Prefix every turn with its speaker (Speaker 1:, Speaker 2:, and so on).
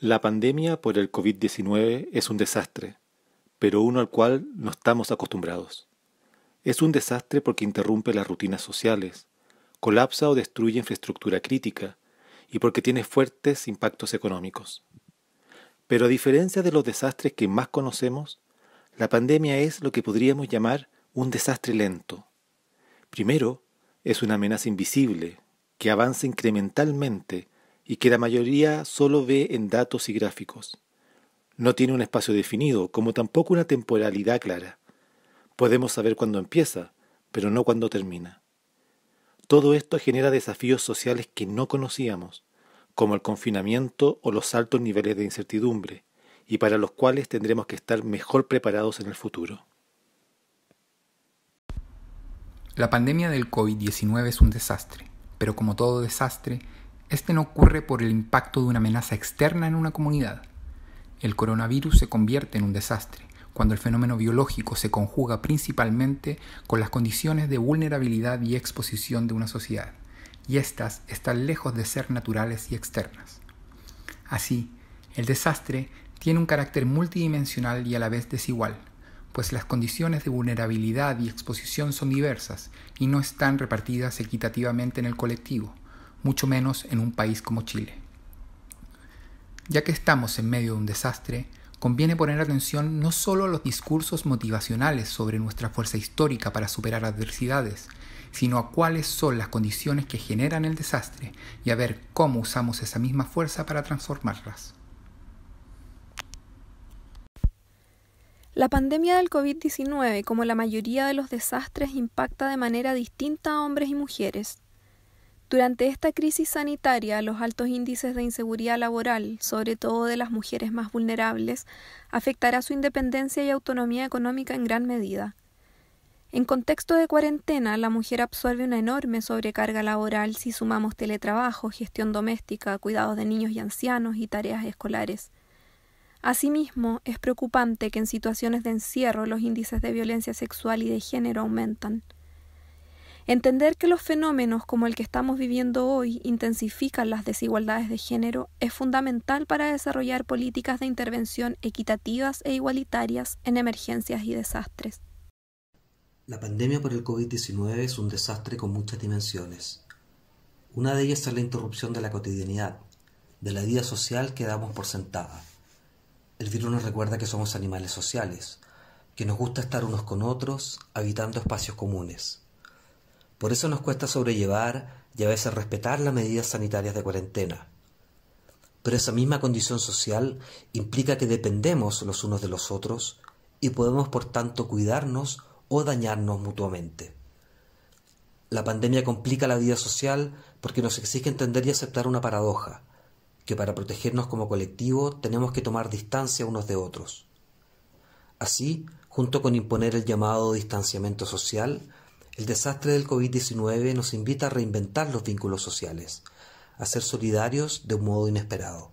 Speaker 1: La pandemia por el COVID-19 es un desastre, pero uno al cual no estamos acostumbrados. Es un desastre porque interrumpe las rutinas sociales, colapsa o destruye infraestructura crítica y porque tiene fuertes impactos económicos. Pero a diferencia de los desastres que más conocemos, la pandemia es lo que podríamos llamar un desastre lento. Primero, es una amenaza invisible que avanza incrementalmente y que la mayoría solo ve en datos y gráficos. No tiene un espacio definido, como tampoco una temporalidad clara. Podemos saber cuándo empieza, pero no cuándo termina. Todo esto genera desafíos sociales que no conocíamos, como el confinamiento o los altos niveles de incertidumbre, y para los cuales tendremos que estar mejor preparados en el futuro.
Speaker 2: La pandemia del COVID-19 es un desastre, pero como todo desastre, este no ocurre por el impacto de una amenaza externa en una comunidad. El coronavirus se convierte en un desastre cuando el fenómeno biológico se conjuga principalmente con las condiciones de vulnerabilidad y exposición de una sociedad, y éstas están lejos de ser naturales y externas. Así, el desastre tiene un carácter multidimensional y a la vez desigual, pues las condiciones de vulnerabilidad y exposición son diversas y no están repartidas equitativamente en el colectivo mucho menos en un país como Chile. Ya que estamos en medio de un desastre, conviene poner atención no solo a los discursos motivacionales sobre nuestra fuerza histórica para superar adversidades, sino a cuáles son las condiciones que generan el desastre y a ver cómo usamos esa misma fuerza para transformarlas.
Speaker 3: La pandemia del COVID-19, como la mayoría de los desastres, impacta de manera distinta a hombres y mujeres. Durante esta crisis sanitaria, los altos índices de inseguridad laboral, sobre todo de las mujeres más vulnerables, afectará su independencia y autonomía económica en gran medida. En contexto de cuarentena, la mujer absorbe una enorme sobrecarga laboral si sumamos teletrabajo, gestión doméstica, cuidados de niños y ancianos y tareas escolares. Asimismo, es preocupante que en situaciones de encierro los índices de violencia sexual y de género aumentan. Entender que los fenómenos como el que estamos viviendo hoy intensifican las desigualdades de género es fundamental para desarrollar políticas de intervención equitativas e igualitarias en emergencias y desastres.
Speaker 4: La pandemia por el COVID-19 es un desastre con muchas dimensiones. Una de ellas es la interrupción de la cotidianidad, de la vida social que damos por sentada. El virus nos recuerda que somos animales sociales, que nos gusta estar unos con otros, habitando espacios comunes. Por eso nos cuesta sobrellevar y a veces respetar las medidas sanitarias de cuarentena. Pero esa misma condición social implica que dependemos los unos de los otros y podemos por tanto cuidarnos o dañarnos mutuamente. La pandemia complica la vida social porque nos exige entender y aceptar una paradoja, que para protegernos como colectivo tenemos que tomar distancia unos de otros. Así, junto con imponer el llamado distanciamiento social, el desastre del COVID-19 nos invita a reinventar los vínculos sociales, a ser solidarios de un modo inesperado.